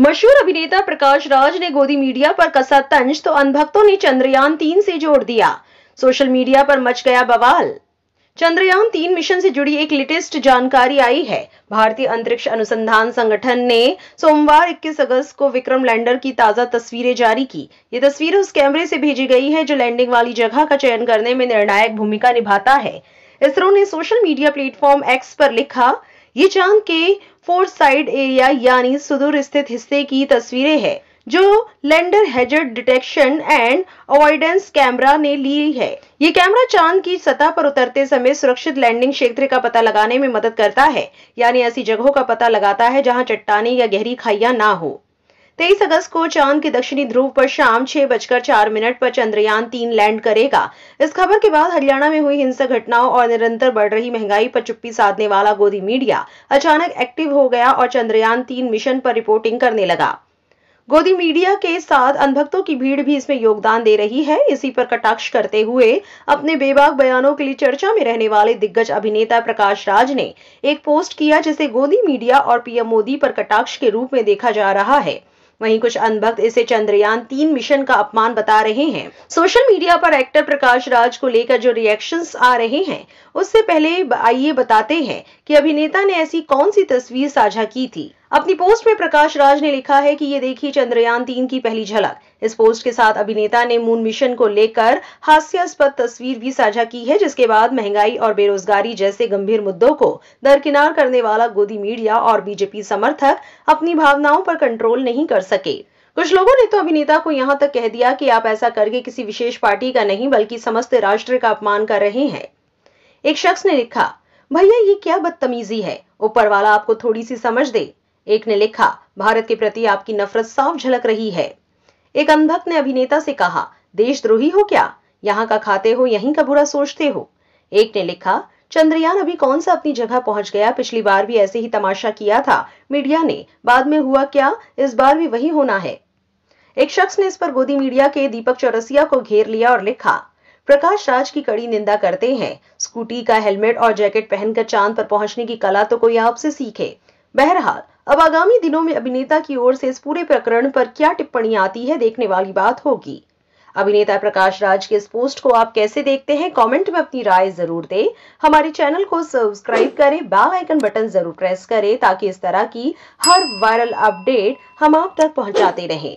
मशहूर अभिनेता प्रकाश राज ने गोदी मीडिया पर कसा तंज तो अनभक्तों ने चंद्रयान तीन से जोड़ दिया सोशल मीडिया पर मच गया बवाल चंद्रयान तीन मिशन से जुड़ी एक लेटेस्ट जानकारी आई है भारतीय अंतरिक्ष अनुसंधान संगठन ने सोमवार 21 अगस्त को विक्रम लैंडर की ताजा तस्वीरें जारी की ये तस्वीरें उस कैमरे से भेजी गई है जो लैंडिंग वाली जगह का चयन करने में निर्णायक भूमिका निभाता है इसरो ने सोशल मीडिया प्लेटफॉर्म एक्स पर लिखा ये चांद के फोर्थ साइड एरिया यानी सुदूर स्थित हिस्से की तस्वीरें है जो lander hazard detection and avoidance camera ने ली है ये कैमरा चांद की सतह पर उतरते समय सुरक्षित लैंडिंग क्षेत्र का पता लगाने में मदद करता है यानी ऐसी जगहों का पता लगाता है जहां चट्टाने या गहरी खाइया ना हो तेईस अगस्त को चांद के दक्षिणी ध्रुव पर शाम छह बजकर चार मिनट पर चंद्रयान तीन लैंड करेगा इस खबर के बाद हरियाणा में हुई हिंसक घटनाओं और निरंतर बढ़ रही महंगाई पर चुप्पी साधने वाला गोदी मीडिया अचानक एक्टिव हो गया और चंद्रयान तीन मिशन पर रिपोर्टिंग करने लगा गोदी मीडिया के साथ अनभक्तों की भीड़ भी इसमें योगदान दे रही है इसी पर कटाक्ष करते हुए अपने बेबाक बयानों के लिए चर्चा में रहने वाले दिग्गज अभिनेता प्रकाश राज ने एक पोस्ट किया जिसे गोदी मीडिया और पीएम मोदी पर कटाक्ष के रूप में देखा जा रहा है वहीं कुछ अनभक्त इसे चंद्रयान तीन मिशन का अपमान बता रहे हैं सोशल मीडिया पर एक्टर प्रकाश राज को लेकर जो रिएक्शंस आ रहे हैं उससे पहले आइए बताते हैं कि अभिनेता ने ऐसी कौन सी तस्वीर साझा की थी अपनी पोस्ट में प्रकाश राज ने लिखा है कि ये देखी चंद्रयान तीन की पहली झलक इस पोस्ट के साथ अभिनेता ने मून मिशन को लेकर हास्यास्पद तस्वीर भी साझा की है जिसके बाद महंगाई और बेरोजगारी जैसे गंभीर मुद्दों को दरकिनार करने वाला गोदी मीडिया और बीजेपी समर्थक अपनी भावनाओं पर कंट्रोल नहीं कर सके कुछ लोगों ने तो अभिनेता को यहाँ तक कह दिया कि आप ऐसा करके किसी विशेष पार्टी का नहीं बल्कि समस्त राष्ट्र का अपमान कर रहे हैं एक शख्स ने लिखा भैया ये क्या बदतमीजी है ऊपर वाला आपको थोड़ी सी समझ दे एक ने लिखा भारत के प्रति आपकी नफरत साफ झलक रही है एक अंधक ने अभिनेता से कहा देशद्रोही हो क्या यहाँ का खाते हो यहीं का बुरा सोचते हो एक ने लिखा चंद्रयान अभी कौन सा अपनी जगह पहुंच गया पिछली बार भी ऐसे ही तमाशा किया था मीडिया ने बाद में हुआ क्या इस बार भी वही होना है एक शख्स ने इस पर गोदी मीडिया के दीपक चौरसिया को घेर लिया और लिखा प्रकाश राज की कड़ी निंदा करते हैं स्कूटी का हेलमेट और जैकेट पहनकर चांद पर पहुंचने की कला तो कोई आपसे सीखे बहरहाल अब आगामी दिनों में अभिनेता की ओर से इस पूरे प्रकरण पर क्या टिप्पणी आती है देखने वाली बात होगी अभिनेता प्रकाश राज के इस पोस्ट को आप कैसे देखते हैं कमेंट में अपनी राय जरूर दें हमारे चैनल को सब्सक्राइब करें बेल आइकन बटन जरूर प्रेस करें ताकि इस तरह की हर वायरल अपडेट हम आप तक पहुंचाते रहें